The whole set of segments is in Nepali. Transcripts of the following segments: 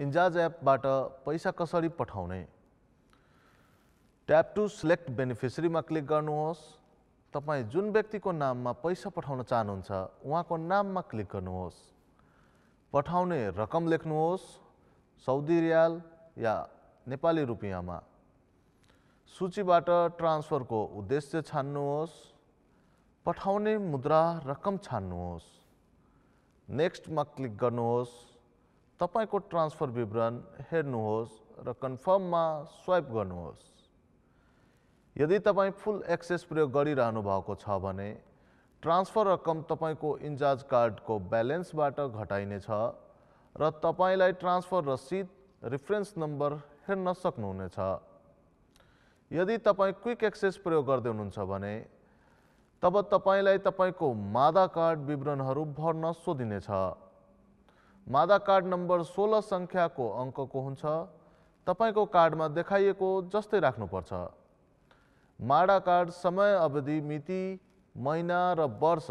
इन्जाज एपबाट पैसा कसरी पठाउने ट्याप टु सिलेक्ट बेनिफिसरीमा क्लिक गर्नुहोस् तपाईँ जुन व्यक्तिको नाममा पैसा पठाउन चाहनुहुन्छ उहाँको नाममा क्लिक गर्नुहोस् पठाउने रकम लेख्नुहोस् सौदी रियाल या नेपाली रुपियाँमा सूचीबाट ट्रान्सफरको उद्देश्य छान्नुहोस् पठाउने मुद्रा रकम छान्नुहोस् नेक्स्टमा क्लिक गर्नुहोस् तपाईँको ट्रान्सफर विवरण हेर्नुहोस् र कन्फर्ममा स्वाइप गर्नुहोस् यदि तपाईँ फुल एक्सेस प्रयोग गरिरहनु भएको छ भने ट्रान्सफर रकम तपाईँको इन्चार्ज कार्डको ब्यालेन्सबाट घटाइनेछ र तपाईँलाई ट्रान्सफर रसिद रिफरेन्स नम्बर हेर्न सक्नुहुनेछ यदि तपाईँ क्विक एक्सेस प्रयोग गर्दै हुनुहुन्छ भने तब तपाईँलाई तपाईँको मादा कार्ड विवरणहरू भर्न सोधिनेछ मादा कार्ड नम्बर सोह्र सङ्ख्याको अङ्कको हुन्छ तपाईँको कार्डमा देखाइएको जस्तै राख्नुपर्छ माडा कार्ड समय अवधि मिति महिना र वर्ष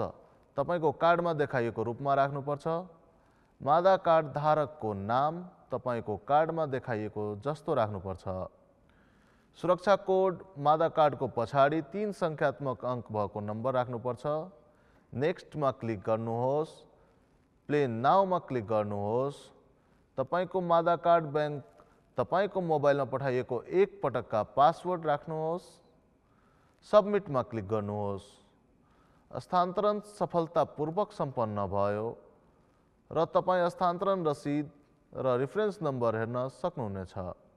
तपाईँको कार्डमा देखाइएको रूपमा राख्नुपर्छ मादा कार्ड धारकको नाम तपाईँको कार्डमा देखाइएको जस्तो राख्नुपर्छ सुरक्षा कोड मादा कार्डको पछाडि तिन सङ्ख्यात्मक अङ्क भएको नम्बर राख्नुपर्छ नेक्स्टमा क्लिक गर्नुहोस् प्ले नाउमा क्लिक गर्नुहोस् तपाईँको मादा कार्ड ब्याङ्क तपाईँको मोबाइलमा पठाइएको एकपटकका पासवर्ड राख्नुहोस् सबमिटमा क्लिक गर्नुहोस् स्थानान्तरण सफलतापूर्वक सम्पन्न भयो र तपाईँ स्थानान्तरण रसिद र रिफरेन्स नम्बर हेर्न सक्नुहुनेछ